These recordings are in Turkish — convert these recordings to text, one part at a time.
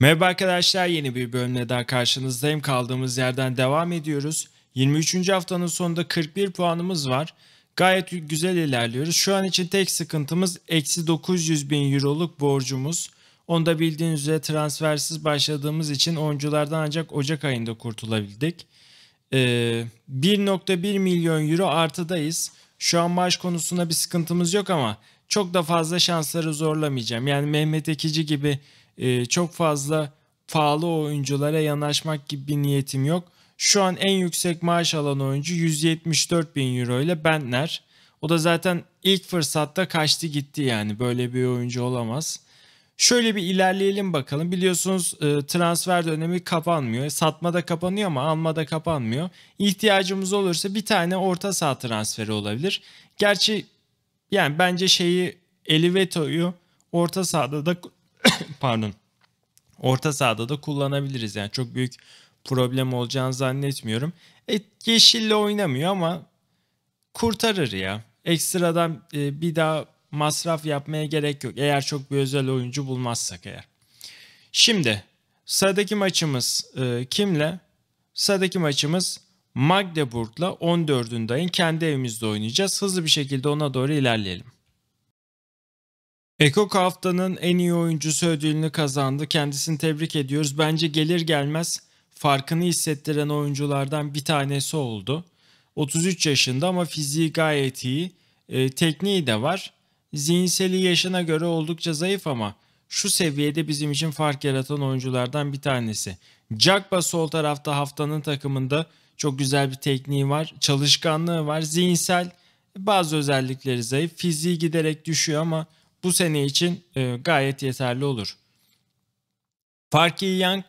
Merhaba arkadaşlar yeni bir bölümle daha karşınızdayım. Kaldığımız yerden devam ediyoruz. 23. haftanın sonunda 41 puanımız var. Gayet güzel ilerliyoruz. Şu an için tek sıkıntımız eksi 900 bin euroluk borcumuz. Onu da bildiğiniz üzere transfersiz başladığımız için oyunculardan ancak Ocak ayında kurtulabildik. 1.1 ee, milyon euro artıdayız. Şu an maaş konusunda bir sıkıntımız yok ama çok da fazla şansları zorlamayacağım. Yani Mehmet Ekici gibi ee, çok fazla pahalı oyunculara yanaşmak gibi bir niyetim yok. Şu an en yüksek maaş alan oyuncu 174 bin euro ile Bentner. O da zaten ilk fırsatta kaçtı gitti yani böyle bir oyuncu olamaz. Şöyle bir ilerleyelim bakalım. Biliyorsunuz e, transfer dönemi kapanmıyor. Satma da kapanıyor ama alma da kapanmıyor. İhtiyacımız olursa bir tane orta saha transferi olabilir. Gerçi yani bence şeyi Eliveto'yu orta sahada da pardon orta sahada da kullanabiliriz. Yani çok büyük problem olacağını zannetmiyorum. E, yeşille oynamıyor ama kurtarır ya. Ekstradan e, bir daha masraf yapmaya gerek yok. Eğer çok bir özel oyuncu bulmazsak eğer. Şimdi sıradaki maçımız e, kimle? Sıradaki maçımız Magdeburg'la 14'ünden kendi evimizde oynayacağız. Hızlı bir şekilde ona doğru ilerleyelim. Eko haftanın en iyi oyuncusu ödülünü kazandı. Kendisini tebrik ediyoruz. Bence gelir gelmez farkını hissettiren oyunculardan bir tanesi oldu. 33 yaşında ama fiziği gayet iyi. E, tekniği de var. Zihinseli yaşına göre oldukça zayıf ama şu seviyede bizim için fark yaratan oyunculardan bir tanesi. Jakba sol tarafta haftanın takımında çok güzel bir tekniği var. Çalışkanlığı var. Zihinsel bazı özellikleri zayıf. Fiziği giderek düşüyor ama bu sene için e, gayet yeterli olur. Park Young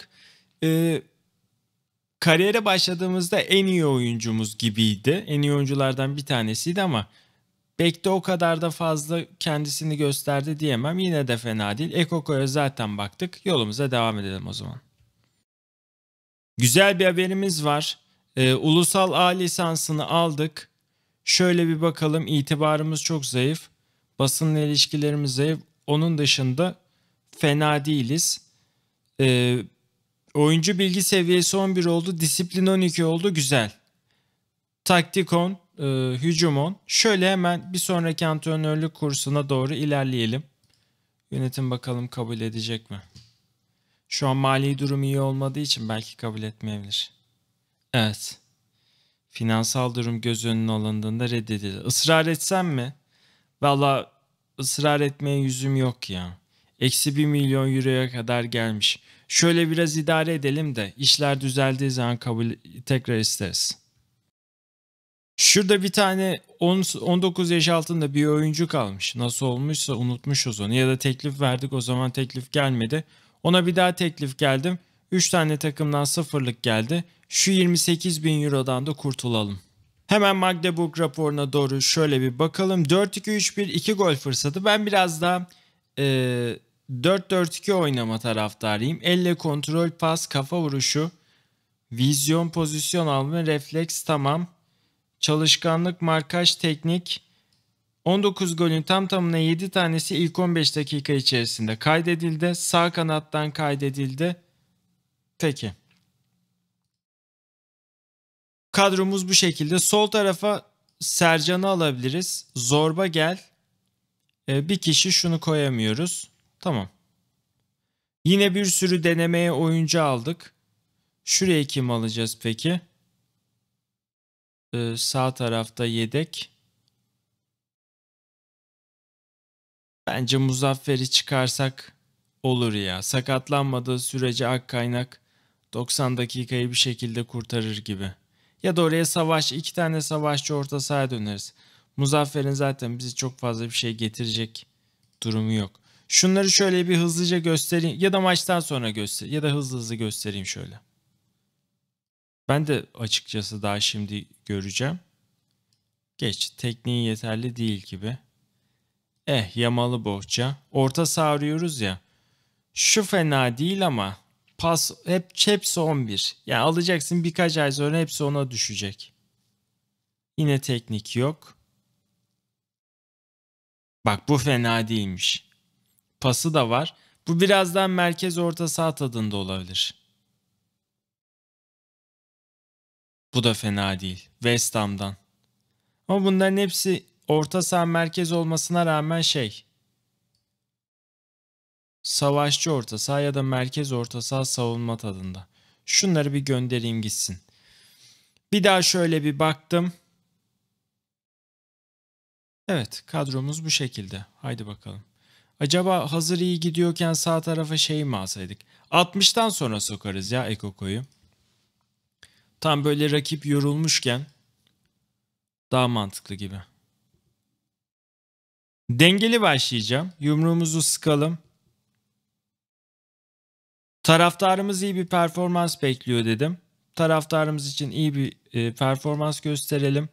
e, kariyere başladığımızda en iyi oyuncumuz gibiydi. En iyi oyunculardan bir tanesiydi ama Bekte o kadar da fazla kendisini gösterdi diyemem. Yine de fena değil. Ekoko'ya zaten baktık. Yolumuza devam edelim o zaman. Güzel bir haberimiz var. Ee, ulusal A lisansını aldık. Şöyle bir bakalım itibarımız çok zayıf. Basınla ilişkilerimiz zayıf. Onun dışında fena değiliz. E, oyuncu bilgi seviyesi 11 oldu. Disiplin 12 oldu. Güzel. Taktik 10, e, hücum 10. Şöyle hemen bir sonraki antrenörlük kursuna doğru ilerleyelim. Yönetim bakalım kabul edecek mi? Şu an mali durum iyi olmadığı için belki kabul etmeyebilir. Evet. Finansal durum göz önüne alındığında reddedildi. Israr etsem mi? Valla ısrar etmeye yüzüm yok ya. Eksi bir milyon euroya kadar gelmiş. Şöyle biraz idare edelim de işler düzeldiği zaman kabul tekrar isteriz. Şurada bir tane 10, 19 yaş altında bir oyuncu kalmış. Nasıl olmuşsa unutmuşuz onu. Ya da teklif verdik o zaman teklif gelmedi. Ona bir daha teklif geldim. 3 tane takımdan sıfırlık geldi. Şu 28 bin eurodan da kurtulalım. Hemen Magdeburg raporuna doğru şöyle bir bakalım. 4-2-3-1 iki gol fırsatı. Ben biraz da e, 4-4-2 oynama taraftarıyım. Elle kontrol, pas, kafa vuruşu, vizyon, pozisyon alma, refleks tamam. Çalışkanlık, markaj, teknik. 19 golün tam tamına 7 tanesi ilk 15 dakika içerisinde kaydedildi. Sağ kanattan kaydedildi. Peki. Kadromuz bu şekilde. Sol tarafa Sercan'ı alabiliriz. Zorba gel. E, bir kişi şunu koyamıyoruz. Tamam. Yine bir sürü denemeye oyuncu aldık. Şuraya kim alacağız peki? Ee, sağ tarafta yedek. Bence Muzaffer'i çıkarsak olur ya. Sakatlanmadığı sürece ak kaynak 90 dakikayı bir şekilde kurtarır gibi. Ya da oraya savaş, iki tane savaşçı orta sahaya döneriz. Muzaffer'in zaten bizi çok fazla bir şey getirecek durumu yok. Şunları şöyle bir hızlıca göstereyim ya da maçtan sonra göster ya da hızlı hızlı göstereyim şöyle. Ben de açıkçası daha şimdi göreceğim. Geç. Tekniği yeterli değil gibi. Eh yamalı bohça. Orta sağırıyoruz ya. Şu fena değil ama pas hep hepsi 11. Yani alacaksın birkaç ay sonra hepsi ona düşecek. Yine teknik yok. Bak bu fena değilmiş. Pası da var. Bu birazdan merkez orta saha tadında olabilir. Bu da fena değil. West Ham'dan. Ama bunların hepsi orta saha merkez olmasına rağmen şey. Savaşçı orta saha ya da merkez orta saha savunma tadında. Şunları bir göndereyim gitsin. Bir daha şöyle bir baktım. Evet kadromuz bu şekilde. Haydi bakalım. Acaba hazır iyi gidiyorken sağ tarafa şey mi alsaydık? 60'tan sonra sokarız ya Ekoko'yu. Tam böyle rakip yorulmuşken daha mantıklı gibi. Dengeli başlayacağım. Yumruğumuzu sıkalım. Taraftarımız iyi bir performans bekliyor dedim. Taraftarımız için iyi bir e, performans gösterelim.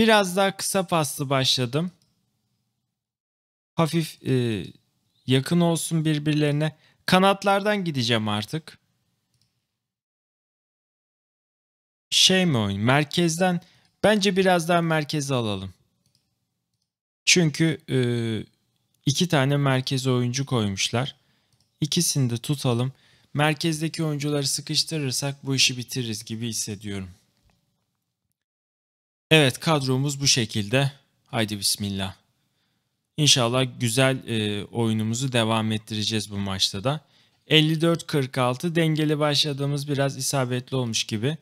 Biraz daha kısa paslı başladım. Hafif e, yakın olsun birbirlerine. Kanatlardan gideceğim artık. Şey mi oyun? Merkezden bence biraz daha merkeze alalım. Çünkü e, iki tane merkez oyuncu koymuşlar. İkisini de tutalım. Merkezdeki oyuncuları sıkıştırırsak bu işi bitiririz gibi hissediyorum. Evet kadromuz bu şekilde. Haydi bismillah. İnşallah güzel e, oyunumuzu devam ettireceğiz bu maçta da. 54-46 dengeli başladığımız biraz isabetli olmuş gibi.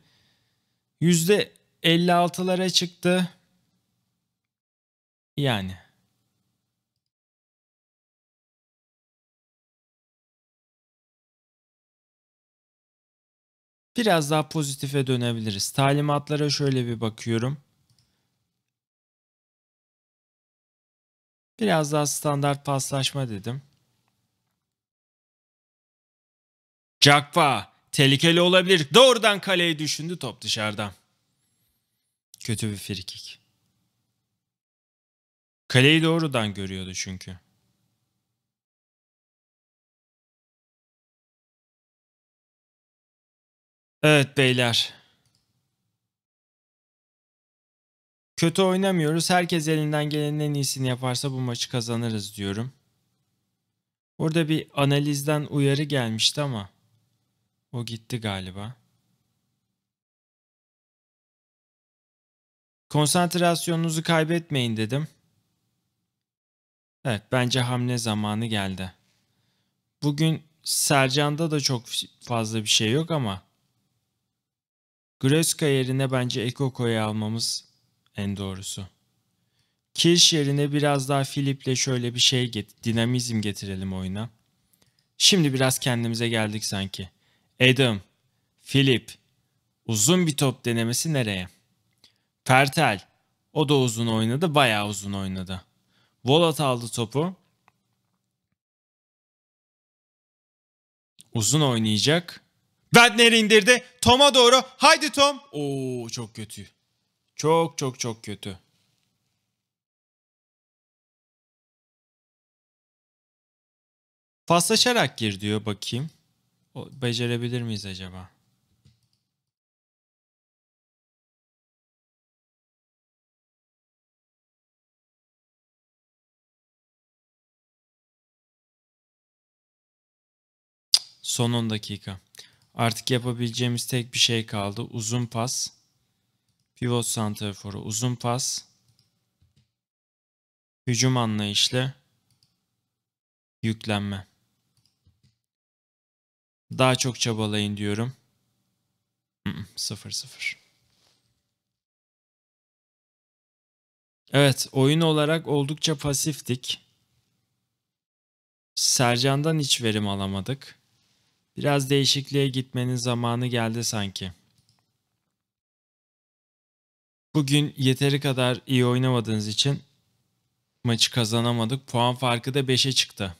%56'lara çıktı. Yani Biraz daha pozitife dönebiliriz. Talimatlara şöyle bir bakıyorum. Biraz daha standart paslaşma dedim. Cakpa tehlikeli olabilir. Doğrudan kaleyi düşündü top dışarıdan. Kötü bir frikik. Kaleyi doğrudan görüyordu çünkü. Evet beyler. Kötü oynamıyoruz. Herkes elinden gelenin en iyisini yaparsa bu maçı kazanırız diyorum. Orada bir analizden uyarı gelmişti ama o gitti galiba. Konsantrasyonunuzu kaybetmeyin dedim. Evet bence hamle zamanı geldi. Bugün Sercan'da da çok fazla bir şey yok ama Greska yerine bence Ekoko'yu almamız en doğrusu. Kirş yerine biraz daha Filip'le şöyle bir şey get dinamizm getirelim oyuna. Şimdi biraz kendimize geldik sanki. Adam, Filip, uzun bir top denemesi nereye? Fertel, o da uzun oynadı, bayağı uzun oynadı. Volat aldı topu. Uzun oynayacak. Wagner'i indirdi. Tom'a doğru. Haydi Tom. Oo çok kötü. Çok çok çok kötü. Paslaşarak gir diyor bakayım. O, becerebilir miyiz acaba? Son 10 dakika. Artık yapabileceğimiz tek bir şey kaldı. Uzun pas. Pivot santraforu uzun pas. Hücum anlayışlı. Yüklenme. Daha çok çabalayın diyorum. 0-0. Evet oyun olarak oldukça pasiftik. Sercan'dan hiç verim alamadık. Biraz değişikliğe gitmenin zamanı geldi sanki. Bugün yeteri kadar iyi oynamadığınız için maçı kazanamadık. Puan farkı da 5'e çıktı.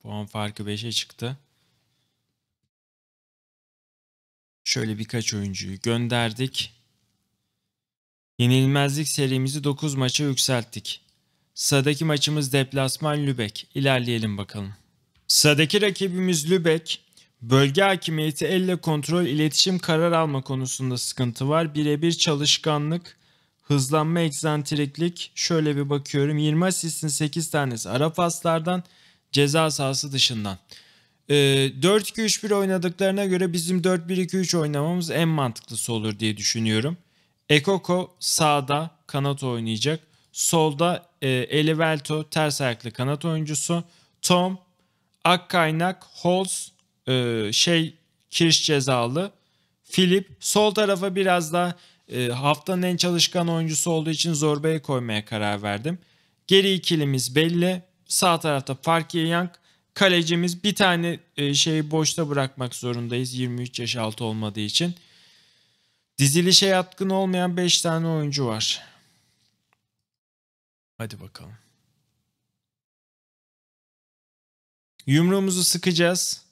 Puan farkı 5'e çıktı. Şöyle birkaç oyuncuyu gönderdik. Yenilmezlik serimizi 9 maça yükselttik. Sıradaki maçımız deplasman Lübeck. İlerleyelim bakalım. Sıradaki rakibimiz Lübeck. Bölge hakimiyeti elle kontrol, iletişim, karar alma konusunda sıkıntı var. Birebir çalışkanlık, hızlanma, eksantriklik. Şöyle bir bakıyorum. 20 asistin 8 tanesi Arap aslardan ceza sahası dışından. E, ee, 4-2-3-1 oynadıklarına göre bizim 4-1-2-3 oynamamız en mantıklısı olur diye düşünüyorum. Ekoko sağda kanat oynayacak. Solda e, Elivelto ters ayaklı kanat oyuncusu. Tom, Akkaynak, Holz, e, şey Kirş cezalı. Filip sol tarafa biraz da e, haftanın en çalışkan oyuncusu olduğu için Zorba'yı koymaya karar verdim. Geri ikilimiz belli. Sağ tarafta Farkiye Young. Kalecimiz bir tane e, şeyi boşta bırakmak zorundayız 23 yaş altı olmadığı için. Dizilişe yatkın olmayan 5 tane oyuncu var. Hadi bakalım. Yumruğumuzu sıkacağız.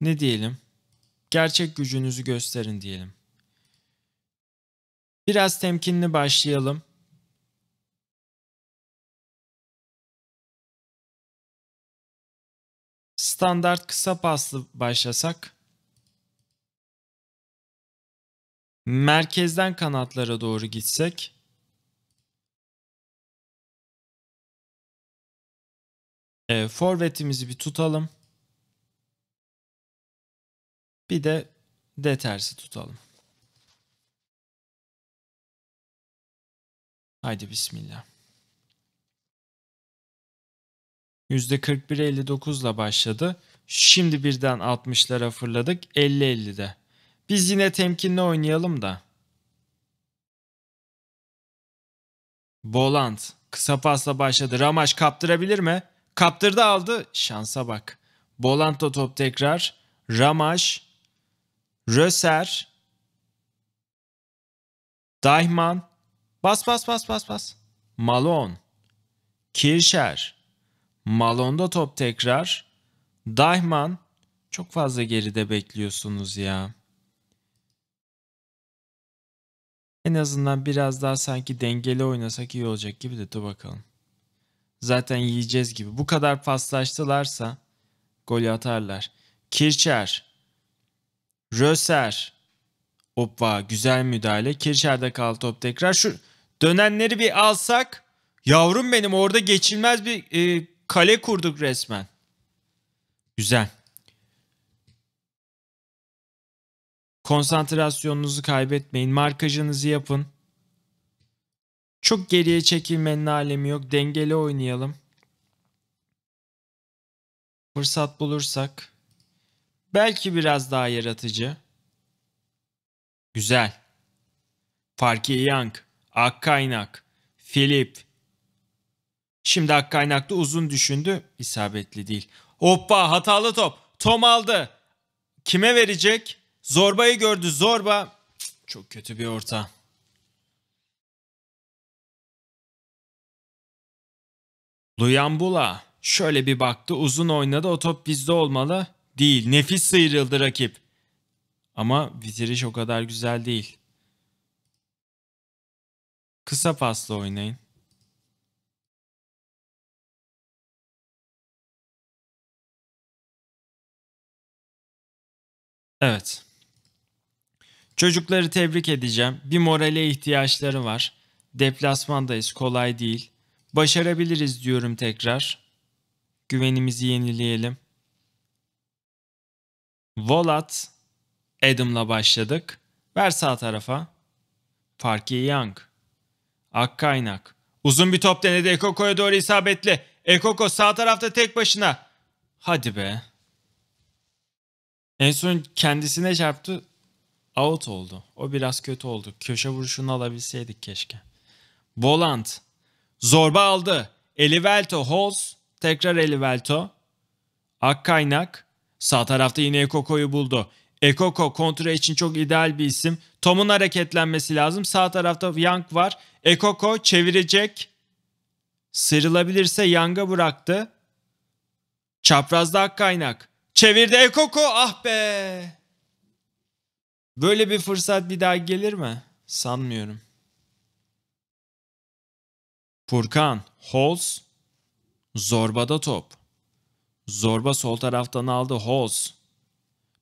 ne diyelim? Gerçek gücünüzü gösterin diyelim. Biraz temkinli başlayalım. Standart kısa paslı başlasak. Merkezden kanatlara doğru gitsek. Ee, forvetimizi bir tutalım. Bir de D tersi tutalım. Haydi bismillah. %41-59 ile başladı. Şimdi birden 60'lara fırladık 50-50'de. Biz yine temkinli oynayalım da. Boland kısa pasla başladı. Ramaj kaptırabilir mi? Kaptırdı aldı. Şansa bak. Boland da top tekrar. Ramaj Röser, Dayman, bas bas bas bas bas. Malone, Kirşer, Malone'da top tekrar. Dayman, çok fazla geride bekliyorsunuz ya. En azından biraz daha sanki dengeli oynasak iyi olacak gibi de dur bakalım. Zaten yiyeceğiz gibi. Bu kadar paslaştılarsa golü atarlar. Kirçer, Röser. Hoppa güzel müdahale. Kirşer'de kaldı top tekrar. Şu dönenleri bir alsak. Yavrum benim orada geçilmez bir e, kale kurduk resmen. Güzel. Konsantrasyonunuzu kaybetmeyin. Markajınızı yapın. Çok geriye çekilmenin alemi yok. Dengeli oynayalım. Fırsat bulursak. Belki biraz daha yaratıcı. Güzel. Farki Young, Akkaynak, Philip. Şimdi Akkaynak uzun düşündü. İsabetli değil. Hoppa hatalı top. Tom aldı. Kime verecek? Zorba'yı gördü. Zorba çok kötü bir orta. Luyambula şöyle bir baktı. Uzun oynadı. O top bizde olmalı değil. Nefis sıyrıldı rakip. Ama bitiriş o kadar güzel değil. Kısa pasla oynayın. Evet. Çocukları tebrik edeceğim. Bir morale ihtiyaçları var. Deplasmandayız, kolay değil. Başarabiliriz diyorum tekrar. Güvenimizi yenileyelim. Volat, Adam'la başladık. Ver sağ tarafa. Farki Young. Akkaynak. Uzun bir top denedi. Ekoko'ya doğru isabetli. Ekoko sağ tarafta tek başına. Hadi be. En son kendisine çarptı. Out oldu. O biraz kötü oldu. Köşe vuruşunu alabilseydik keşke. Volant. Zorba aldı. Elivelto Holz. Tekrar Elivelto. Akkaynak. Sağ tarafta yine Ekoko'yu buldu. Ekoko kontra için çok ideal bir isim. Tom'un hareketlenmesi lazım. Sağ tarafta Young var. Ekoko çevirecek. Sıyrılabilirse Young'a bıraktı. Çaprazda ak kaynak. Çevirdi Ekoko. Ah be. Böyle bir fırsat bir daha gelir mi? Sanmıyorum. Furkan, Holz, zorbada top. Zorba sol taraftan aldı Hoz.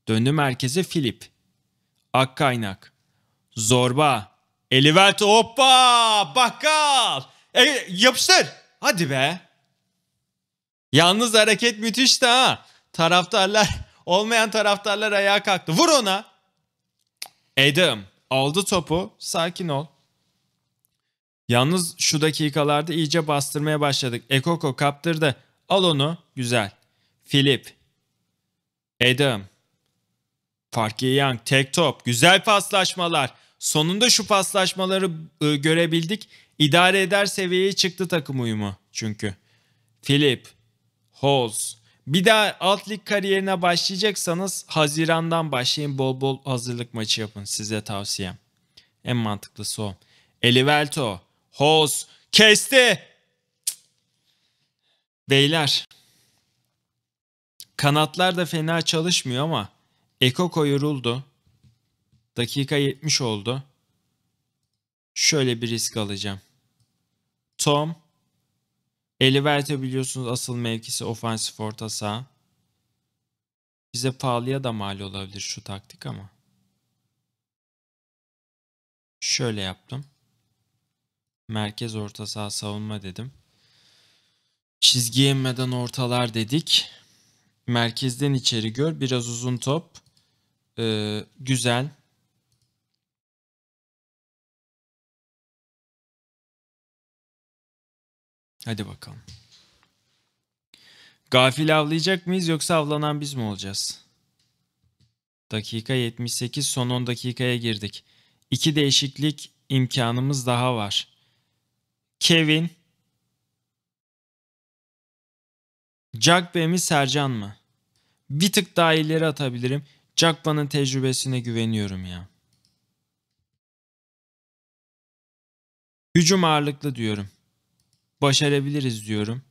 Döndü merkeze Filip. Ak kaynak. Zorba. Elivert hoppa bakkal. E, yapıştır. Hadi be. Yalnız hareket müthişti ha. Taraftarlar olmayan taraftarlar ayağa kalktı. Vur ona. Adam aldı topu. Sakin ol. Yalnız şu dakikalarda iyice bastırmaya başladık. Ekoko kaptırdı. Al onu. Güzel. Philip. Adam. Park Young, tek top. Güzel paslaşmalar. Sonunda şu paslaşmaları ıı, görebildik. İdare eder seviyeye çıktı takım uyumu çünkü. Philip. Hoz. Bir daha alt lig kariyerine başlayacaksanız Haziran'dan başlayın bol bol hazırlık maçı yapın size tavsiyem. En mantıklısı o. Elivelto, Hoz, kesti. Cık. Beyler Kanatlar da fena çalışmıyor ama Ekoko yoruldu. Dakika 70 oldu. Şöyle bir risk alacağım. Tom. Eliverto biliyorsunuz asıl mevkisi ofansif orta saha. Bize pahalıya da mal olabilir şu taktik ama. Şöyle yaptım. Merkez orta saha savunma dedim. Çizgi yenmeden ortalar dedik. Merkezden içeri gör. Biraz uzun top. Ee, güzel. Hadi bakalım. Gafil avlayacak mıyız yoksa avlanan biz mi olacağız? Dakika 78 son 10 dakikaya girdik. İki değişiklik imkanımız daha var. Kevin Jack mi Sercan mı? bir tık daha ileri atabilirim. Jackman'ın tecrübesine güveniyorum ya. Hücum ağırlıklı diyorum. Başarabiliriz diyorum.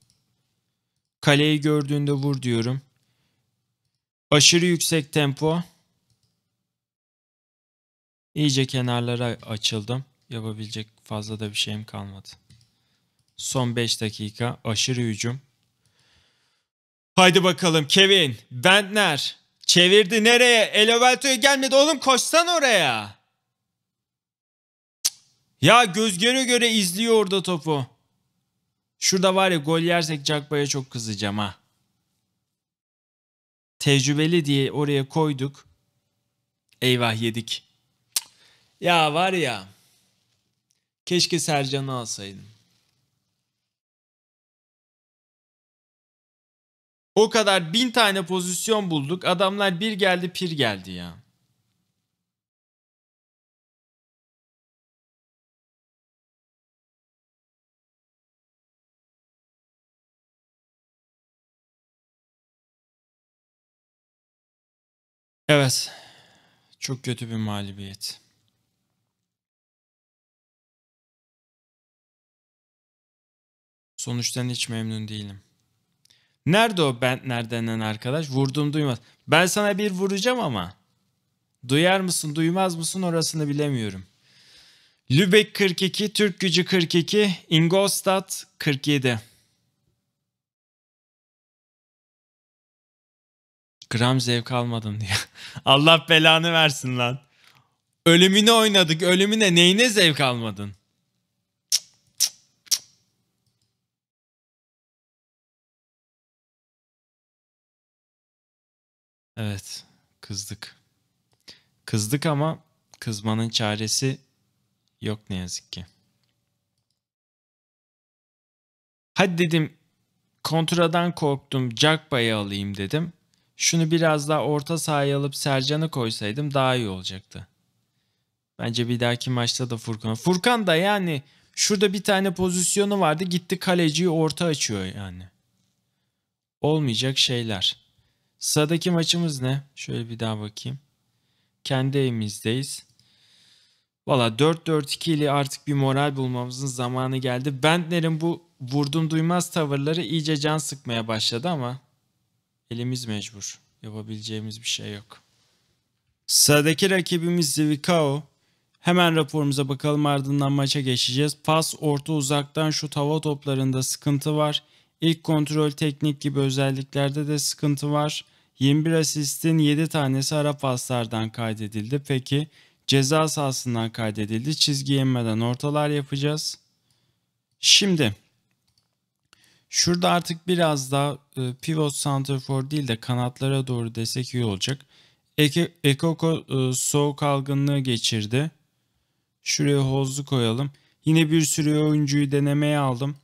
Kaleyi gördüğünde vur diyorum. Aşırı yüksek tempo. İyice kenarlara açıldım. Yapabilecek fazla da bir şeyim kalmadı. Son 5 dakika aşırı hücum. Haydi bakalım Kevin, Bentner. Çevirdi nereye? Elovelto'ya gelmedi oğlum koşsan oraya. Ya göz göre göre izliyor orada topu. Şurada var ya gol yersek Cagba'ya çok kızacağım ha. Tecrübeli diye oraya koyduk. Eyvah yedik. Ya var ya. Keşke Sercan'ı alsaydım. O kadar bin tane pozisyon bulduk. Adamlar bir geldi pir geldi ya. Evet. Çok kötü bir mağlubiyet. Sonuçtan hiç memnun değilim. Nerede o Bentner denen arkadaş? Vurdum duymaz. Ben sana bir vuracağım ama. Duyar mısın duymaz mısın orasını bilemiyorum. Lübeck 42, Türk gücü 42, Ingolstadt 47. Gram zevk almadım diye. Allah belanı versin lan. Ölümüne oynadık. Ölümüne neyine zevk almadın? Evet, kızdık. Kızdık ama kızmanın çaresi yok ne yazık ki. Hadi dedim kontradan korktum Jackpa'yı alayım dedim. Şunu biraz daha orta sahaya alıp Sercan'ı koysaydım daha iyi olacaktı. Bence bir dahaki maçta da Furkan. Furkan da yani şurada bir tane pozisyonu vardı gitti kaleciyi orta açıyor yani. Olmayacak şeyler. Sıradaki maçımız ne? Şöyle bir daha bakayım. Kendi evimizdeyiz. Valla 4-4-2 ile artık bir moral bulmamızın zamanı geldi. Bentner'in bu vurdum duymaz tavırları iyice can sıkmaya başladı ama elimiz mecbur. Yapabileceğimiz bir şey yok. Sıradaki rakibimiz Zivkao. Hemen raporumuza bakalım ardından maça geçeceğiz. Pas, orta uzaktan şu tava toplarında sıkıntı var. İlk kontrol teknik gibi özelliklerde de sıkıntı var. 21 asistin 7 tanesi ara paslardan kaydedildi. Peki ceza sahasından kaydedildi. Çizgi yenmeden ortalar yapacağız. Şimdi şurada artık biraz daha e, pivot center for değil de kanatlara doğru desek iyi olacak. Eke, Ekoko e, soğuk algınlığı geçirdi. Şuraya hozlu koyalım. Yine bir sürü oyuncuyu denemeye aldım.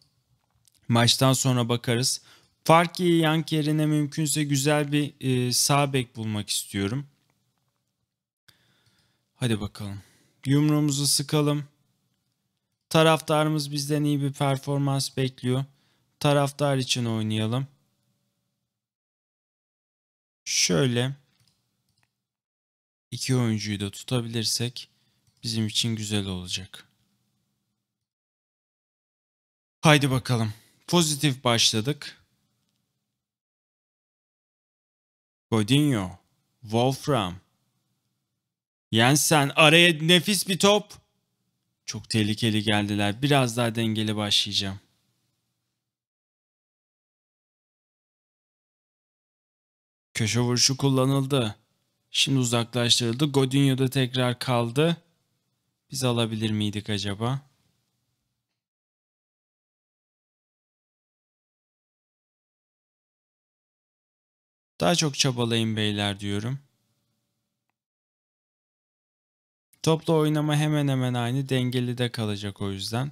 Maçtan sonra bakarız. Fark Yank yerine mümkünse güzel bir e, sağ bek bulmak istiyorum. Hadi bakalım. Yumruğumuzu sıkalım. Taraftarımız bizden iyi bir performans bekliyor. Taraftar için oynayalım. Şöyle iki oyuncuyu da tutabilirsek bizim için güzel olacak. Haydi bakalım. Pozitif başladık. Godinho, Wolfram. Jensen araya nefis bir top. Çok tehlikeli geldiler. Biraz daha dengeli başlayacağım. Köşe vuruşu kullanıldı. Şimdi uzaklaştırıldı. Godinho da tekrar kaldı. Biz alabilir miydik acaba? Daha çok çabalayın beyler diyorum. Topla oynama hemen hemen aynı dengeli de kalacak o yüzden.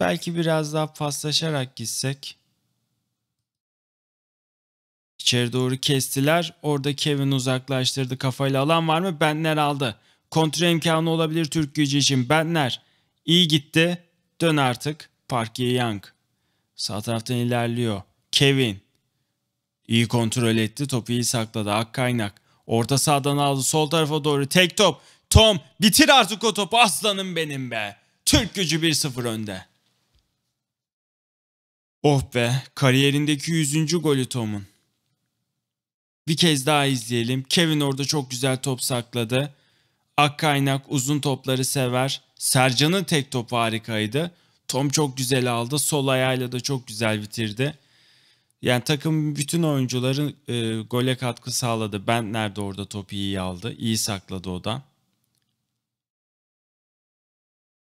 Belki biraz daha paslaşarak gitsek. İçeri doğru kestiler. Orada Kevin uzaklaştırdı. Kafayla alan var mı? Bentner aldı. Kontrol imkanı olabilir Türk gücü için. Bentner. İyi gitti. Dön artık. Park Young. Sağ taraftan ilerliyor. Kevin. İyi kontrol etti. Topu iyi sakladı. Akkaynak. Orta sahadan aldı. Sol tarafa doğru. Tek top. Tom bitir artık o topu. Aslanım benim be. Türk gücü 1-0 önde. Oh be. Kariyerindeki 100. golü Tom'un. Bir kez daha izleyelim. Kevin orada çok güzel top sakladı. Akkaynak uzun topları sever. Sercan'ın tek top harikaydı. Tom çok güzel aldı. Sol ayağıyla da çok güzel bitirdi. Yani takım bütün oyuncuların e, gole katkı sağladı. Ben nerede orada topu iyi aldı. İyi sakladı o da.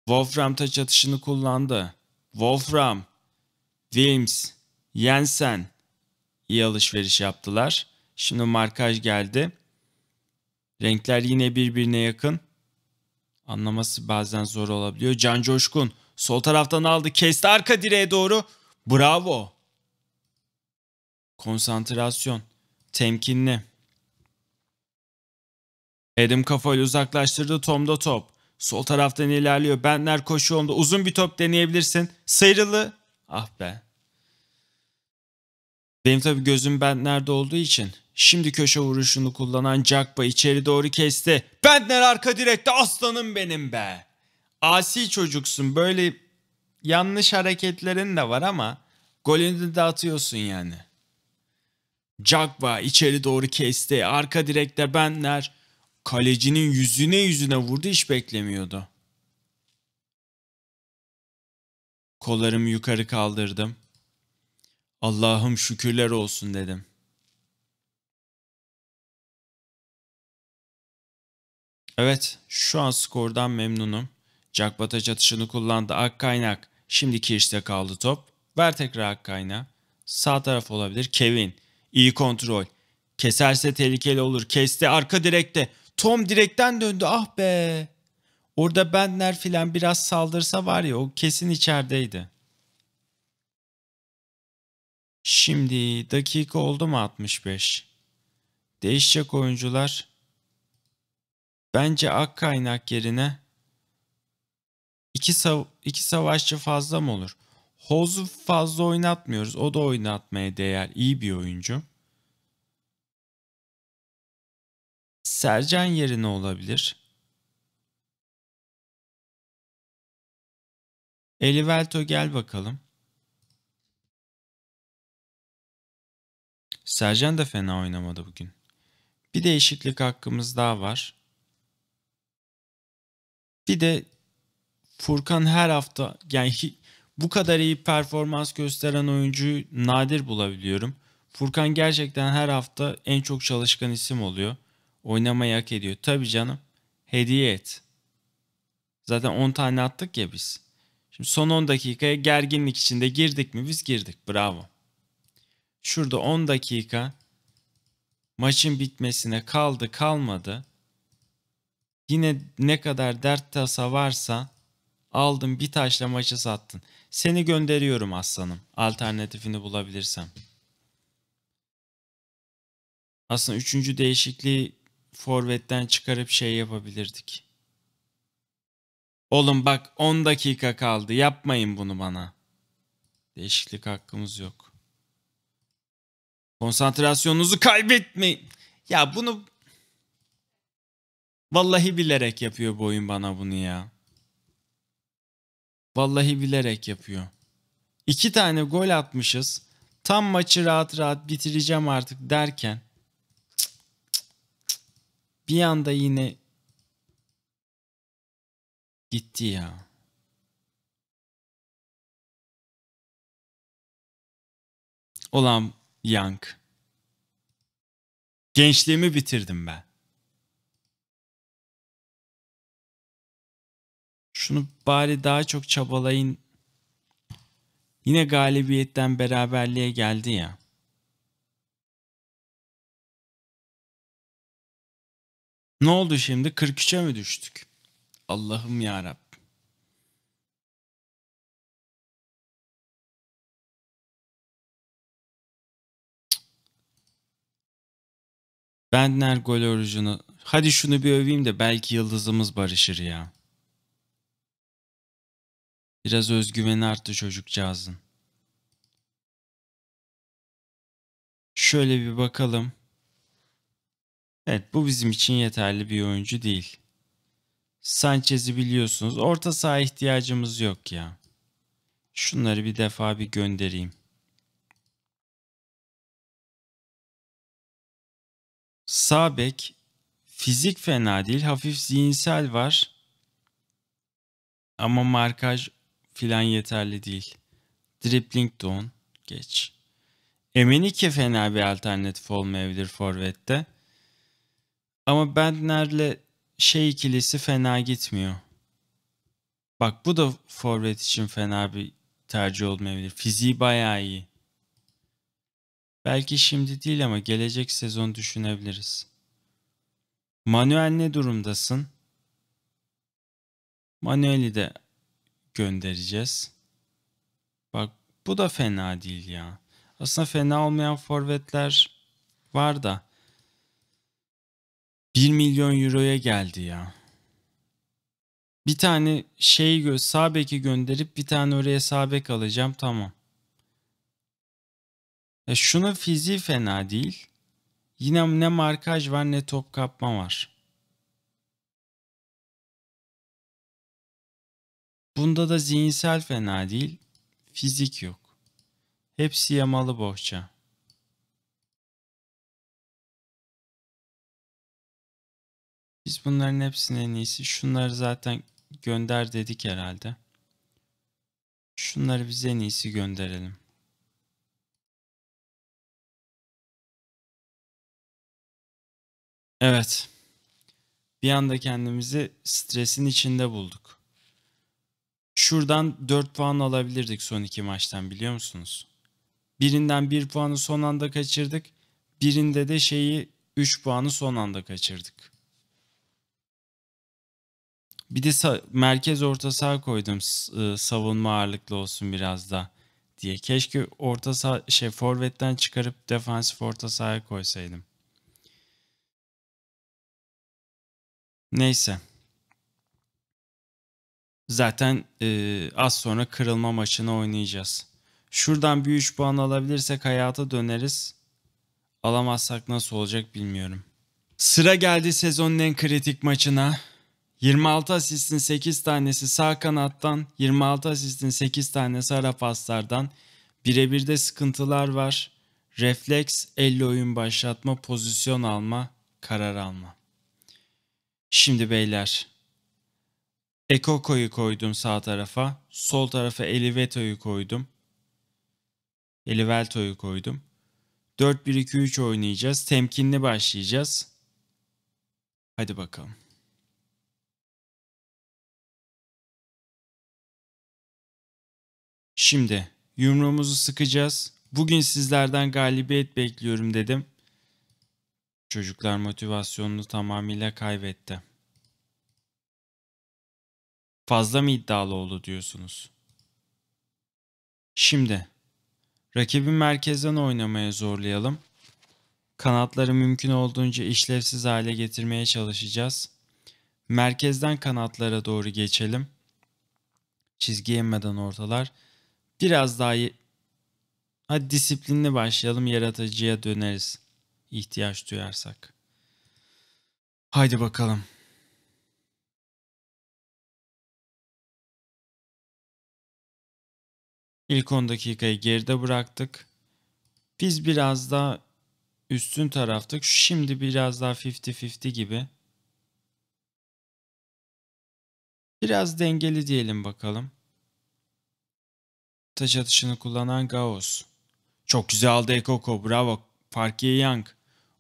Wolfram taç atışını kullandı. Wolfram, Wilms, Jensen iyi alışveriş yaptılar. Şimdi markaj geldi. Renkler yine birbirine yakın. Anlaması bazen zor olabiliyor. Can Coşkun sol taraftan aldı. Kesti arka direğe doğru. Bravo. Konsantrasyon. Temkinli. Edim kafayla uzaklaştırdı Tom'da top. Sol taraftan ilerliyor. Bentler koşu onda. Uzun bir top deneyebilirsin. Sıyrılı. Ah be. Benim tabi gözüm Bentler'de olduğu için. Şimdi köşe vuruşunu kullanan Jackba içeri doğru kesti. Bentler arka direkte aslanım benim be. Asi çocuksun böyle yanlış hareketlerin de var ama golünü de atıyorsun yani. Cagva içeri doğru kesti. Arka direkte Benler. Kalecinin yüzüne yüzüne vurdu hiç beklemiyordu. Kollarımı yukarı kaldırdım. Allah'ım şükürler olsun dedim. Evet, şu an skordan memnunum. Cakbata çatışını kullandı. Ak kaynak. Şimdi Kirş'te kaldı top. Ver tekrar Ak kaynağı. Sağ taraf olabilir. Kevin. İyi kontrol. Keserse tehlikeli olur. Kesti arka direkte. Tom direkten döndü ah be. Orada bender filan biraz saldırsa var ya o kesin içerideydi. Şimdi dakika oldu mu 65? Değişecek oyuncular. Bence ak kaynak yerine iki, sav iki savaşçı fazla mı olur? Hoz'u fazla oynatmıyoruz. O da oynatmaya değer. İyi bir oyuncu. Sercan yerine olabilir. Elivelto gel bakalım. Sercan da fena oynamadı bugün. Bir değişiklik hakkımız daha var. Bir de Furkan her hafta yani bu kadar iyi performans gösteren oyuncuyu nadir bulabiliyorum. Furkan gerçekten her hafta en çok çalışkan isim oluyor. Oynamayı hak ediyor. Tabii canım. Hediye et. Zaten 10 tane attık ya biz. Şimdi son 10 dakikaya gerginlik içinde girdik mi biz girdik. Bravo. Şurada 10 dakika maçın bitmesine kaldı kalmadı. Yine ne kadar dert tasa varsa aldın bir taşla maçı sattın. Seni gönderiyorum aslanım. Alternatifini bulabilirsem. Aslında üçüncü değişikliği forvetten çıkarıp şey yapabilirdik. Oğlum bak 10 dakika kaldı. Yapmayın bunu bana. Değişiklik hakkımız yok. Konsantrasyonunuzu kaybetmeyin. Ya bunu Vallahi bilerek yapıyor bu oyun bana bunu ya. Vallahi bilerek yapıyor. İki tane gol atmışız. Tam maçı rahat rahat bitireceğim artık derken bir anda yine gitti ya. Olan Young. Gençliğimi bitirdim ben. şunu bari daha çok çabalayın. Yine galibiyetten beraberliğe geldi ya. Ne oldu şimdi? 43'e mi düştük? Allah'ım ya Rabbim. Bendner gol orucunu. Hadi şunu bir öveyim de belki yıldızımız barışır ya. Biraz özgüveni arttı çocukcağızın. Şöyle bir bakalım. Evet bu bizim için yeterli bir oyuncu değil. Sanchez'i biliyorsunuz. Orta saha ihtiyacımız yok ya. Şunları bir defa bir göndereyim. Sabek fizik fena değil. Hafif zihinsel var. Ama markaj filan yeterli değil. Dribbling de on. Geç. Emenike fena bir alternatif olmayabilir Forvet'te. Ama Bentner'le şey ikilisi fena gitmiyor. Bak bu da Forvet için fena bir tercih olmayabilir. Fiziği bayağı iyi. Belki şimdi değil ama gelecek sezon düşünebiliriz. Manuel ne durumdasın? Manuel'i de göndereceğiz. Bak bu da fena değil ya. Aslında fena olmayan forvetler var da 1 milyon euroya geldi ya. Bir tane şey gö sabeki gönderip bir tane oraya sabek alacağım tamam. Ya e, şunun fiziği fena değil. Yine ne markaj var ne top kapma var. Bunda da zihinsel fena değil. Fizik yok. Hepsi yamalı bohça. Biz bunların hepsinin en iyisi. Şunları zaten gönder dedik herhalde. Şunları bize en iyisi gönderelim. Evet. Bir anda kendimizi stresin içinde bulduk. Şuradan 4 puan alabilirdik son iki maçtan biliyor musunuz? Birinden 1 puanı son anda kaçırdık. Birinde de şeyi 3 puanı son anda kaçırdık. Bir de merkez orta saha koydum ıı, savunma ağırlıklı olsun biraz da diye. Keşke orta saha şey forvetten çıkarıp defansif orta sahaya koysaydım. Neyse zaten e, az sonra kırılma maçını oynayacağız. Şuradan bir 3 puan alabilirsek hayata döneriz. Alamazsak nasıl olacak bilmiyorum. Sıra geldi sezonun en kritik maçına. 26 asistin 8 tanesi sağ kanattan, 26 asistin 8 tanesi ara paslardan. Birebir de sıkıntılar var. Refleks, elle oyun başlatma, pozisyon alma, karar alma. Şimdi beyler Ekoko'yu koydum sağ tarafa. Sol tarafa Eliveto'yu koydum. Elivelto'yu koydum. 4-1-2-3 oynayacağız. Temkinli başlayacağız. Hadi bakalım. Şimdi yumruğumuzu sıkacağız. Bugün sizlerden galibiyet bekliyorum dedim. Çocuklar motivasyonunu tamamıyla kaybetti. Fazla mı iddialı oldu diyorsunuz? Şimdi rakibi merkezden oynamaya zorlayalım. Kanatları mümkün olduğunca işlevsiz hale getirmeye çalışacağız. Merkezden kanatlara doğru geçelim. Çizgi yemeden ortalar. Biraz daha hadi disiplinli başlayalım yaratıcıya döneriz ihtiyaç duyarsak. Haydi bakalım. İlk 10 dakikayı geride bıraktık. Biz biraz daha üstün taraftık. Şimdi biraz daha 50-50 gibi. Biraz dengeli diyelim bakalım. Taş atışını kullanan Gauss. Çok güzel aldı Ekoko. Bravo. Parkiye Young.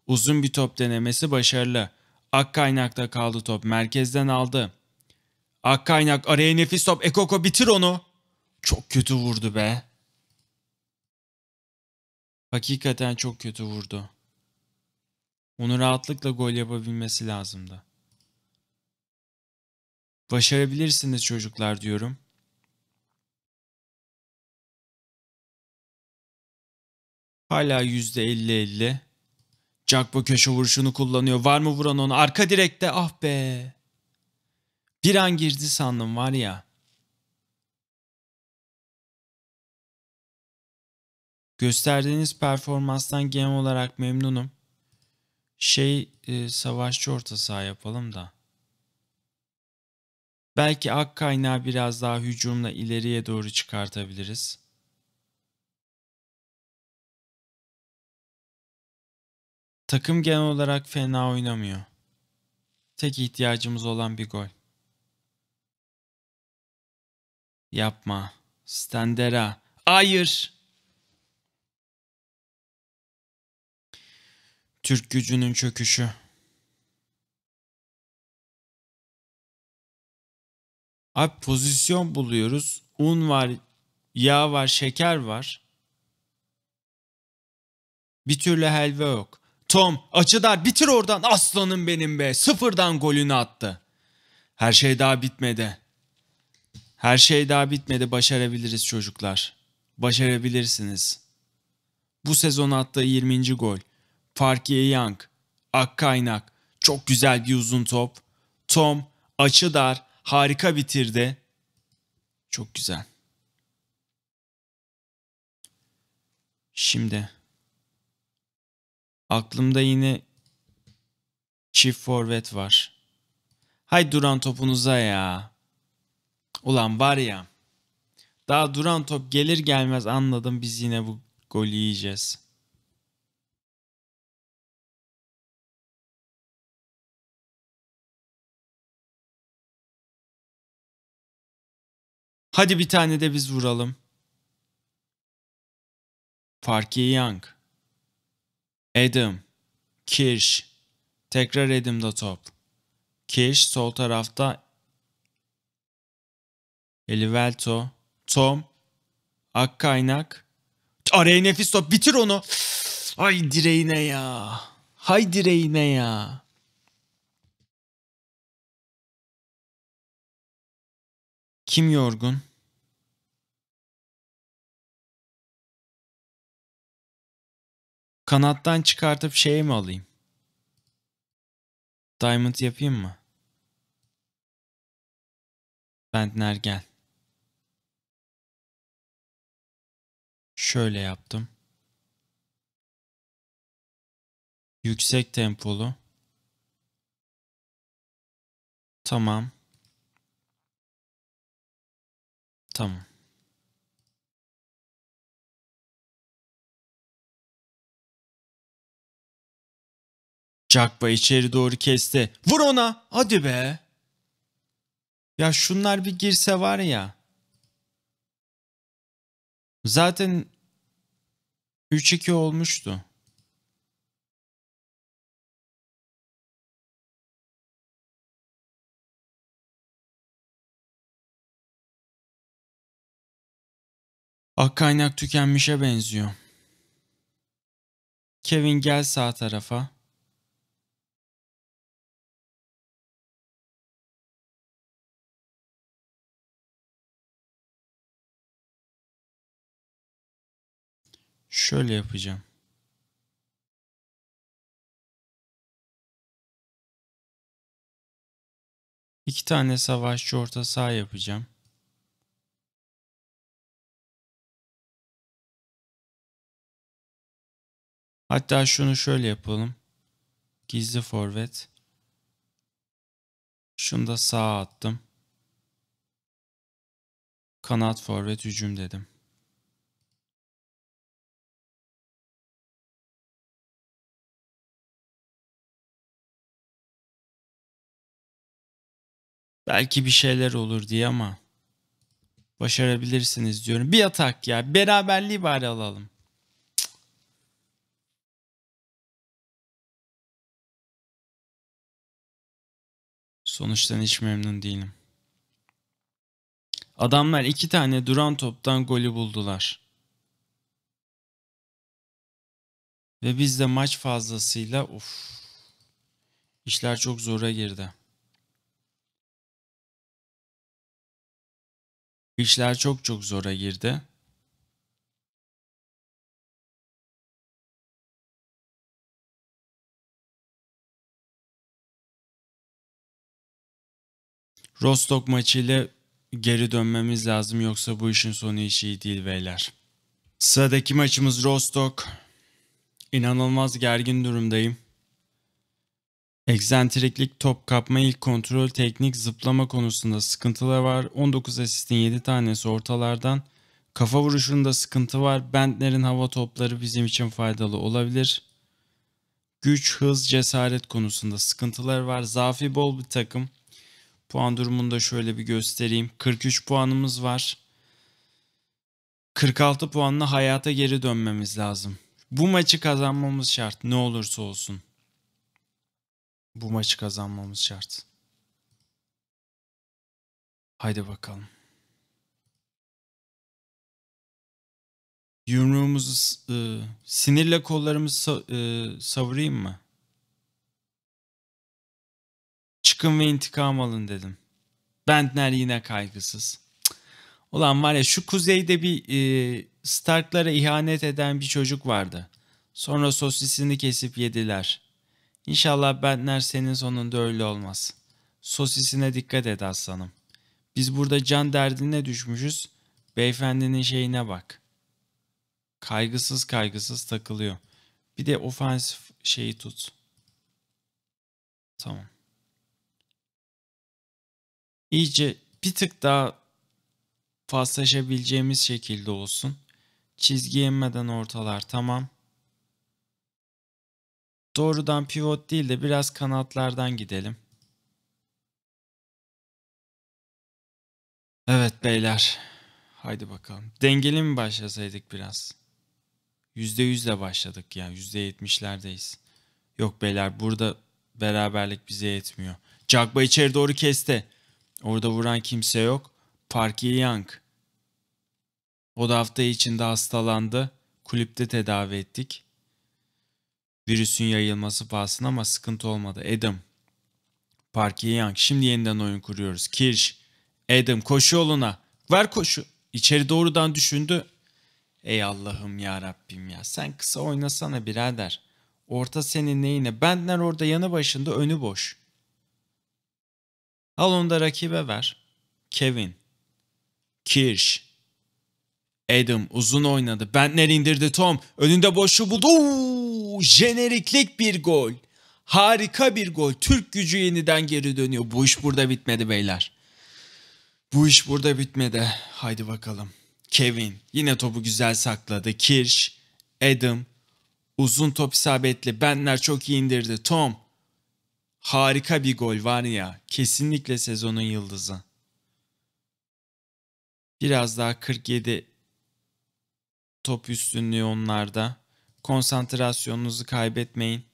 Uzun bir top denemesi başarılı. Ak kaynakta kaldı top. Merkezden aldı. Ak kaynak araya nefis top. Ekoko bitir onu. Çok kötü vurdu be. Hakikaten çok kötü vurdu. Onu rahatlıkla gol yapabilmesi lazımdı. Başarabilirsiniz çocuklar diyorum. Hala %50-50. bu köşe vuruşunu kullanıyor. Var mı vuran onu? Arka direkte ah be. Bir an girdi sandım var ya. Gösterdiğiniz performanstan genel olarak memnunum. Şey e, savaşçı orta saha yapalım da. Belki ak kaynağı biraz daha hücumla ileriye doğru çıkartabiliriz. Takım genel olarak fena oynamıyor. Tek ihtiyacımız olan bir gol. Yapma. Stendera. Hayır. Türk gücünün çöküşü. Abi pozisyon buluyoruz. Un var, yağ var, şeker var. Bir türlü helva yok. Tom açıdar bitir oradan aslanım benim be. Sıfırdan golünü attı. Her şey daha bitmedi. Her şey daha bitmedi. Başarabiliriz çocuklar. Başarabilirsiniz. Bu sezon attığı 20. gol. Farki Young, ak kaynak, çok güzel bir uzun top. Tom, açı dar, harika bitirdi. Çok güzel. Şimdi aklımda yine çift forvet var. Hay duran topunuza ya. Ulan var ya. Daha duran top gelir gelmez anladım biz yine bu golü yiyeceğiz. Hadi bir tane de biz vuralım. Farki Young. Adam. Kirsch. Tekrar Adam'da top. Kirsch sol tarafta. Elivelto. Tom. Ak Kaynak. Araya nefis top. Bitir onu. Ay direğine ya. Hay direğine ya. Kim yorgun? Kanattan çıkartıp şey mi alayım? Diamond yapayım mı? Bentner gel. Şöyle yaptım. Yüksek tempolu. Tamam. Tamam. Cakba içeri doğru kesti. Vur ona. Hadi be. Ya şunlar bir girse var ya. Zaten 3-2 olmuştu. Ak kaynak tükenmişe benziyor. Kevin gel sağ tarafa. Şöyle yapacağım. İki tane savaşçı orta sağ yapacağım. Hatta şunu şöyle yapalım. Gizli forvet. Şunu da sağa attım. Kanat forvet hücum dedim. Belki bir şeyler olur diye ama başarabilirsiniz diyorum. Bir atak ya. Beraberliği bari alalım. Sonuçtan hiç memnun değilim. Adamlar iki tane duran toptan golü buldular. Ve biz de maç fazlasıyla of işler çok zora girdi. İşler çok çok zora girdi. Rostock maçıyla geri dönmemiz lazım yoksa bu işin sonu hiç iyi değil beyler. Sıradaki maçımız Rostock. İnanılmaz gergin durumdayım. Eksentriklik, top kapma, ilk kontrol, teknik, zıplama konusunda sıkıntılar var. 19 asistin 7 tanesi ortalardan. Kafa vuruşunda sıkıntı var. Bentlerin hava topları bizim için faydalı olabilir. Güç, hız, cesaret konusunda sıkıntılar var. Zafi bol bir takım. Puan durumunu da şöyle bir göstereyim. 43 puanımız var. 46 puanla hayata geri dönmemiz lazım. Bu maçı kazanmamız şart ne olursa olsun. Bu maçı kazanmamız şart. Haydi bakalım. Yumruğumuzu e, sinirle kollarımızı e, savurayım mı? Çıkın ve intikam alın dedim. Bentner yine kaygısız. Cık. Ulan var ya şu kuzeyde bir e, Starklara ihanet eden bir çocuk vardı. Sonra sosisini kesip yediler. İnşallah Bentner senin sonunda öyle olmaz. Sosisine dikkat et aslanım. Biz burada can derdine düşmüşüz. Beyefendinin şeyine bak. Kaygısız kaygısız takılıyor. Bir de ofansif şeyi tut. Tamam iyice bir tık daha paslaşabileceğimiz şekilde olsun. Çizgi inmeden ortalar tamam. Doğrudan pivot değil de biraz kanatlardan gidelim. Evet beyler. Haydi bakalım. Dengeli mi başlasaydık biraz? 100 %100'le başladık ya. %70'lerdeyiz. Yok beyler burada beraberlik bize yetmiyor. Cagba içeri doğru kesti. Orada vuran kimse yok. Park Young. O da hafta içinde hastalandı. Kulüpte tedavi ettik. Virüsün yayılması pahasına ama sıkıntı olmadı. Adam. Park Young. Şimdi yeniden oyun kuruyoruz. Kirş. Adam koşu yoluna. Ver koşu. İçeri doğrudan düşündü. Ey Allah'ım ya Rabbim ya. Sen kısa oynasana birader. Orta senin neyine? Bendler orada yanı başında önü boş.'' Al onu da rakibe ver. Kevin, Kirş, Adam uzun oynadı. Bentner indirdi Tom. Önünde boşu buldu. Oo, jeneriklik bir gol. Harika bir gol. Türk gücü yeniden geri dönüyor. Bu iş burada bitmedi beyler. Bu iş burada bitmedi. Haydi bakalım. Kevin yine topu güzel sakladı. Kirş, Adam uzun top isabetli. Benler çok iyi indirdi. Tom harika bir gol var ya. Kesinlikle sezonun yıldızı. Biraz daha 47 top üstünlüğü onlarda. Konsantrasyonunuzu kaybetmeyin.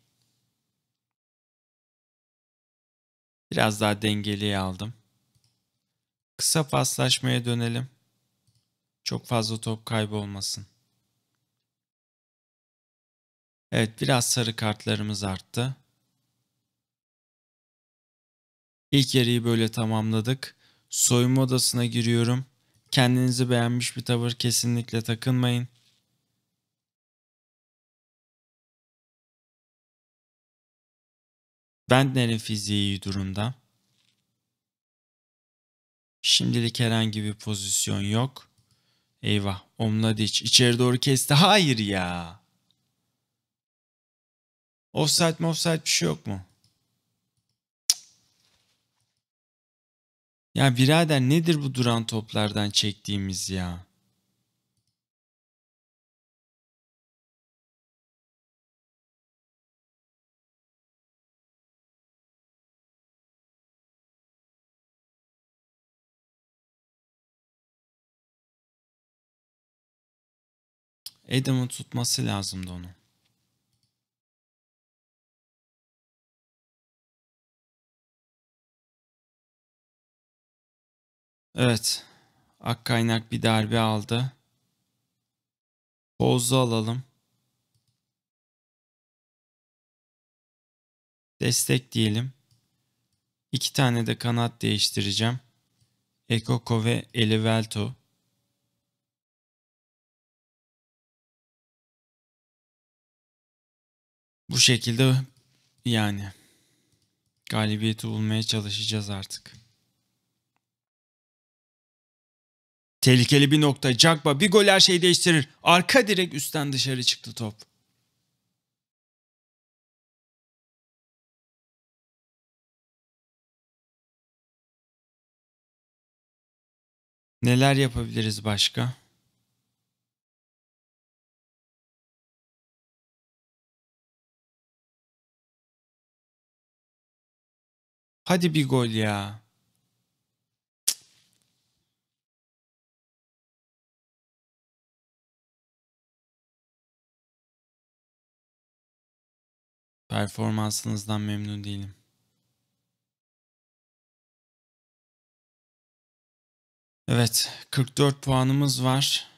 Biraz daha dengeliye aldım. Kısa paslaşmaya dönelim. Çok fazla top kaybı olmasın. Evet biraz sarı kartlarımız arttı. İlk yarıyı böyle tamamladık. Soyunma odasına giriyorum. Kendinizi beğenmiş bir tavır kesinlikle takınmayın. Bentner'in fiziği iyi durumda. Şimdilik herhangi bir pozisyon yok. Eyvah Omladiç içeri doğru kesti. Hayır ya. Offside mi offside bir şey yok mu? Ya birader nedir bu duran toplardan çektiğimiz ya? Adam'ın tutması lazımdı onu. Evet. Ak Kaynak bir darbe aldı. Bozlu alalım. Destek diyelim. İki tane de kanat değiştireceğim. Ekoko ve Elivelto. Bu şekilde yani galibiyeti bulmaya çalışacağız artık. Tehlikeli bir nokta. Cagba bir gol her şeyi değiştirir. Arka direk üstten dışarı çıktı top. Neler yapabiliriz başka? Hadi bir gol ya. Performansınızdan memnun değilim. Evet, 44 puanımız var.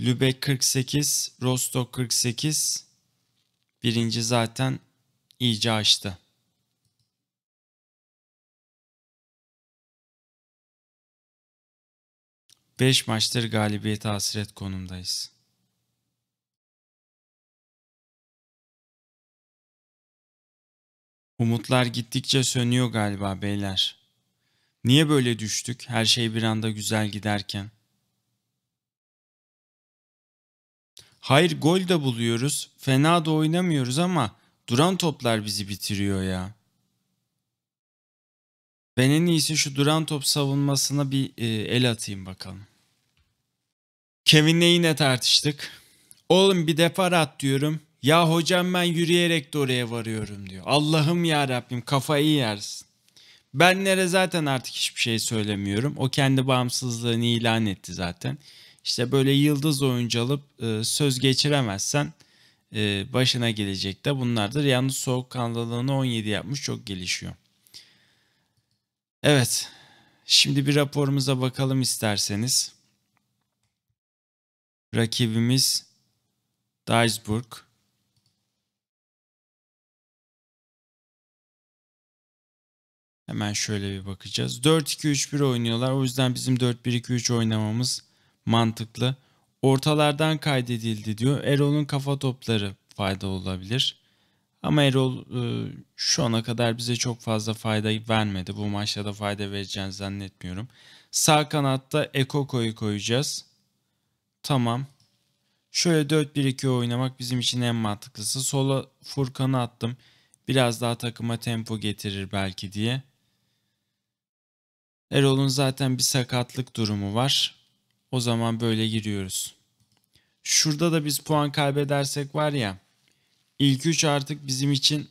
Lübeck 48, Rostock 48. Birinci zaten iyice açtı. Beş maçtır galibiyete hasret konumdayız. Umutlar gittikçe sönüyor galiba beyler. Niye böyle düştük her şey bir anda güzel giderken? Hayır gol de buluyoruz, fena da oynamıyoruz ama duran toplar bizi bitiriyor ya. Ben en iyisi şu duran top savunmasına bir e, el atayım bakalım. Kevin'le yine tartıştık. Oğlum bir defa at diyorum. Ya hocam ben yürüyerek de oraya varıyorum diyor. Allah'ım ya Rabbim kafayı yersin. Ben nere zaten artık hiçbir şey söylemiyorum. O kendi bağımsızlığını ilan etti zaten. İşte böyle yıldız oyuncu alıp e, söz geçiremezsen e, başına gelecek de bunlardır. Yalnız soğukkanlılığını 17 yapmış çok gelişiyor. Evet. Şimdi bir raporumuza bakalım isterseniz. Rakibimiz Duisburg. Hemen şöyle bir bakacağız. 4-2-3-1 oynuyorlar. O yüzden bizim 4-1-2-3 oynamamız mantıklı. Ortalardan kaydedildi diyor. Erol'un kafa topları fayda olabilir. Ama Erol e, şu ana kadar bize çok fazla fayda vermedi. Bu maçta da fayda vereceğini zannetmiyorum. Sağ kanatta Ekoko'yu koyacağız. Tamam. Şöyle 4-1-2 oynamak bizim için en mantıklısı. Sola Furkan'ı attım. Biraz daha takıma tempo getirir belki diye. Erol'un zaten bir sakatlık durumu var. O zaman böyle giriyoruz. Şurada da biz puan kaybedersek var ya ilk 3 artık bizim için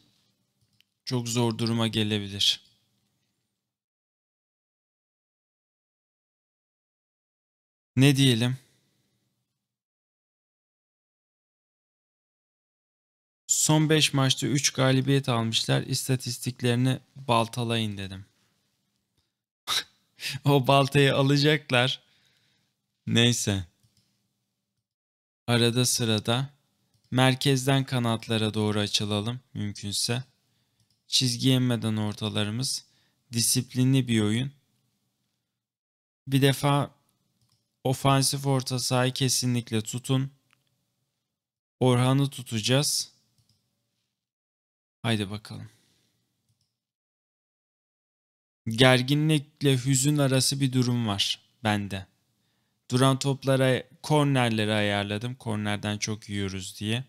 çok zor duruma gelebilir. Ne diyelim? Son 5 maçta 3 galibiyet almışlar. İstatistiklerini baltalayın dedim. o baltayı alacaklar. Neyse. Arada sırada merkezden kanatlara doğru açılalım mümkünse. Çizgi yenmeden ortalarımız disiplinli bir oyun. Bir defa ofansif orta sahayı kesinlikle tutun. Orhan'ı tutacağız. Haydi bakalım gerginlikle hüzün arası bir durum var bende. Duran toplara kornerleri ayarladım. Kornerden çok yiyoruz diye.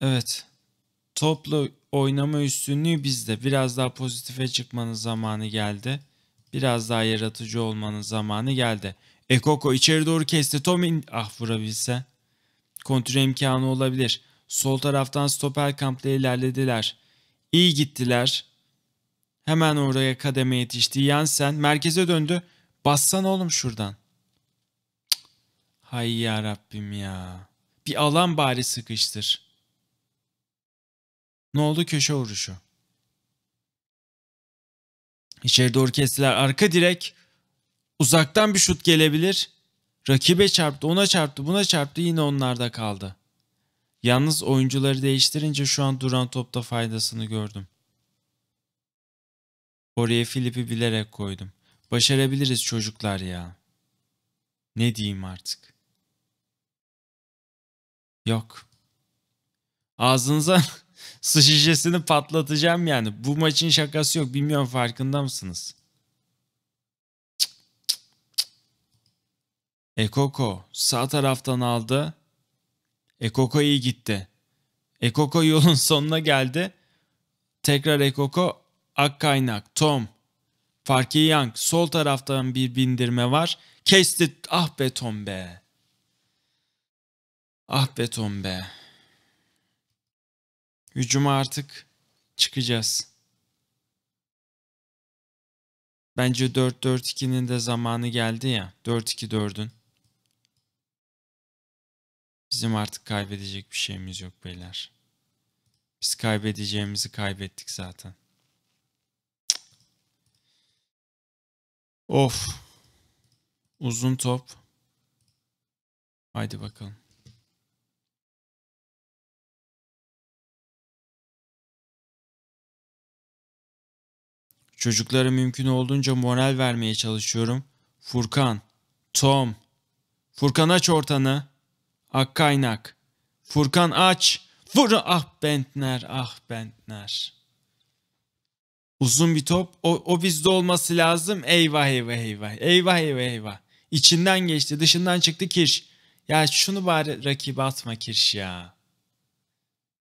Evet. Toplu oynama üstünlüğü bizde. Biraz daha pozitife çıkmanın zamanı geldi. Biraz daha yaratıcı olmanın zamanı geldi. Ekoko içeri doğru kesti. Tomin ah vurabilse. Kontrol imkanı olabilir. Sol taraftan stoper kampla ilerlediler. İyi gittiler. Hemen oraya kademe yetişti. Yansen merkeze döndü. Bassan oğlum şuradan. Cık. Hay ya Rabbim ya. Bir alan bari sıkıştır. Ne oldu köşe vuruşu? İçeri doğru kestiler. Arka direk. Uzaktan bir şut gelebilir. Rakibe çarptı, ona çarptı, buna çarptı yine onlarda kaldı. Yalnız oyuncuları değiştirince şu an duran topta faydasını gördüm. Oraya Filip'i bilerek koydum. Başarabiliriz çocuklar ya. Ne diyeyim artık? Yok. Ağzınıza su şişesini patlatacağım yani. Bu maçın şakası yok. Bilmiyorum farkında mısınız? Ekoko sağ taraftan aldı. Ekoko iyi gitti. Ekoko yolun sonuna geldi. Tekrar Ekoko, kaynak Tom, Farki Young sol taraftan bir bindirme var. Kesti. Ah be Tom be. Ah be Tom be. Hücuma artık çıkacağız. Bence 4-4-2'nin de zamanı geldi ya. 4-2-4'ün. Bizim artık kaybedecek bir şeyimiz yok beyler. Biz kaybedeceğimizi kaybettik zaten. Of. Uzun top. Haydi bakalım. Çocuklara mümkün olduğunca moral vermeye çalışıyorum. Furkan, Tom. Furkan aç ortanı. Ak kaynak. Furkan aç. Vuru, ah Bentner ah Bentner. Uzun bir top. O, o bizde olması lazım. Eyvah eyvah eyvah. Eyvah eyvah eyvah. İçinden geçti. Dışından çıktı Kirş. Ya şunu bari rakibe atma Kirş ya.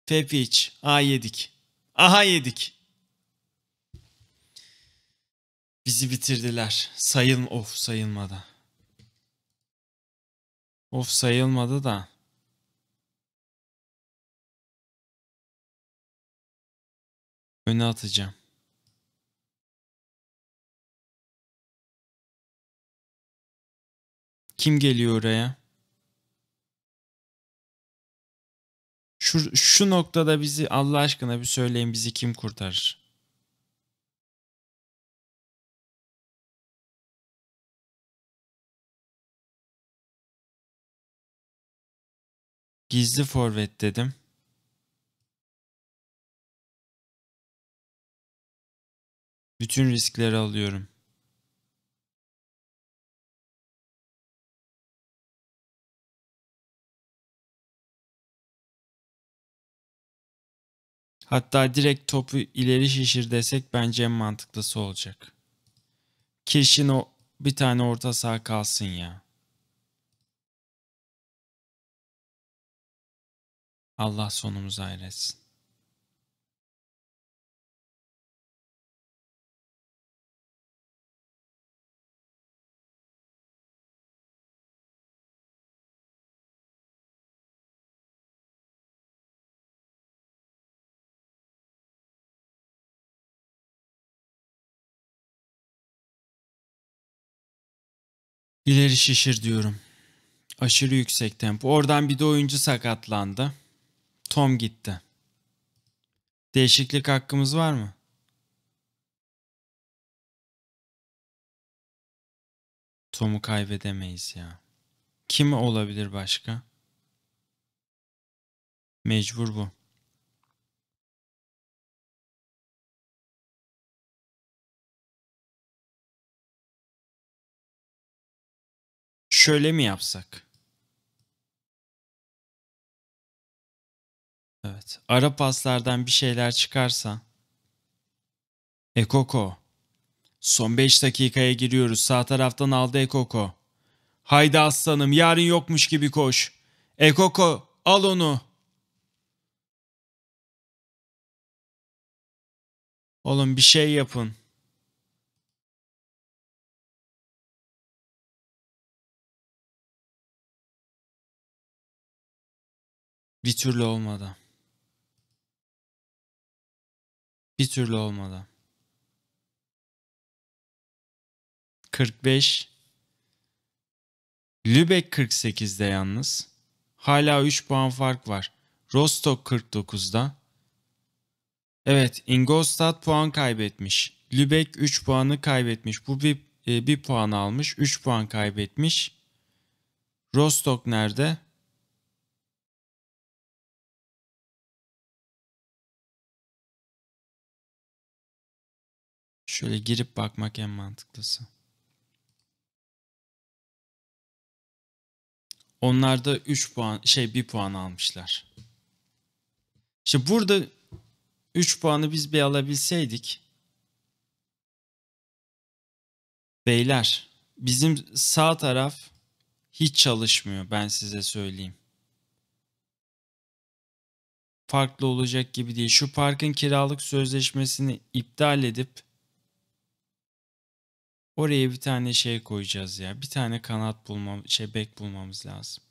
Pepic. A yedik. Aha yedik. Bizi bitirdiler. Sayın of sayılmadan. Of sayılmadı da. Öne atacağım. Kim geliyor oraya? Şu, şu noktada bizi Allah aşkına bir söyleyin bizi kim kurtarır? Gizli forvet dedim. Bütün riskleri alıyorum. Hatta direkt topu ileri şişir desek bence en mantıklısı olacak. Kirşin o bir tane orta saha kalsın ya. Allah sonumuzu hayretsin. İleri şişir diyorum. Aşırı yüksek tempo. Oradan bir de oyuncu sakatlandı. Tom gitti. Değişiklik hakkımız var mı? Tom'u kaybedemeyiz ya. Kim olabilir başka? Mecbur bu. Şöyle mi yapsak? Evet. Ara paslardan bir şeyler çıkarsa. Ekoko. Son 5 dakikaya giriyoruz. Sağ taraftan aldı Ekoko. Haydi aslanım yarın yokmuş gibi koş. Ekoko al onu. Oğlum bir şey yapın. Bir türlü olmadı. Bir türlü olmadı. 45 Lübeck 48'de yalnız. Hala 3 puan fark var. Rostock 49'da. Evet, Ingolstadt puan kaybetmiş. Lübeck 3 puanı kaybetmiş. Bu bir, e, bir puan almış. 3 puan kaybetmiş. Rostock nerede? Şöyle girip bakmak en mantıklısı. Onlar da 3 puan şey 1 puan almışlar. İşte burada 3 puanı biz bir alabilseydik. Beyler bizim sağ taraf hiç çalışmıyor ben size söyleyeyim. Farklı olacak gibi değil. Şu parkın kiralık sözleşmesini iptal edip Oraya bir tane şey koyacağız ya. Bir tane kanat bulmam, şey bek bulmamız lazım.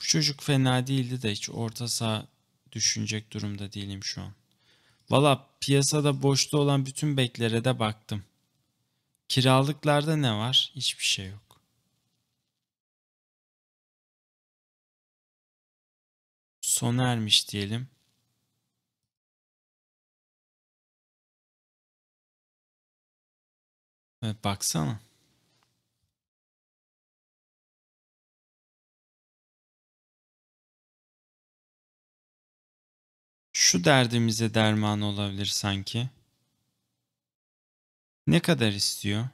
Bu çocuk fena değildi de hiç orta saha düşünecek durumda değilim şu an. Valla piyasada boşta olan bütün beklere de baktım. Kiralıklarda ne var? Hiçbir şey yok. Sonermiş diyelim. Evet baksana. Şu derdimize derman olabilir sanki. Ne kadar istiyor?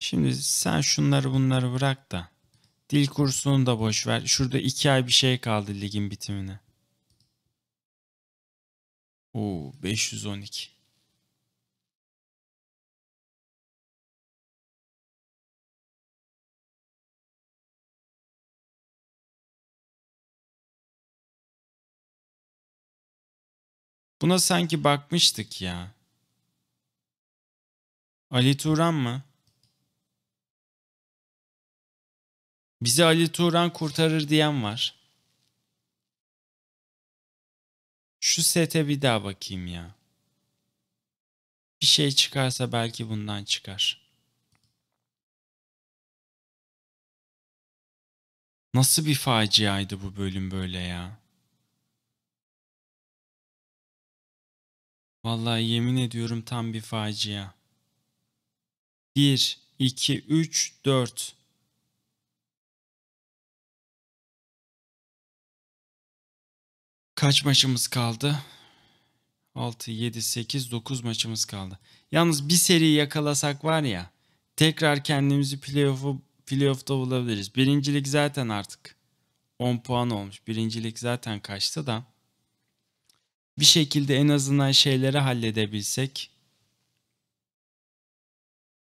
Şimdi sen şunları bunları bırak da dil kursunu da boş ver. Şurada iki ay bir şey kaldı ligin bitimine. Oo 512. Buna sanki bakmıştık ya. Ali Turan mı? Bizi Ali Turan kurtarır diyen var. Şu sete bir daha bakayım ya. Bir şey çıkarsa belki bundan çıkar. Nasıl bir faciaydı bu bölüm böyle ya? Vallahi yemin ediyorum tam bir facia. 1, 2, 3, 4. Kaç maçımız kaldı? 6, 7, 8, 9 maçımız kaldı. Yalnız bir seri yakalasak var ya tekrar kendimizi playoff'u playoff'ta bulabiliriz. Birincilik zaten artık 10 puan olmuş. Birincilik zaten kaçtı da bir şekilde en azından şeyleri halledebilsek,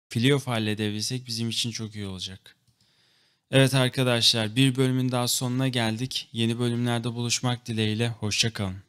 filiof halledebilsek bizim için çok iyi olacak. Evet arkadaşlar bir bölümün daha sonuna geldik. Yeni bölümlerde buluşmak dileğiyle. Hoşçakalın.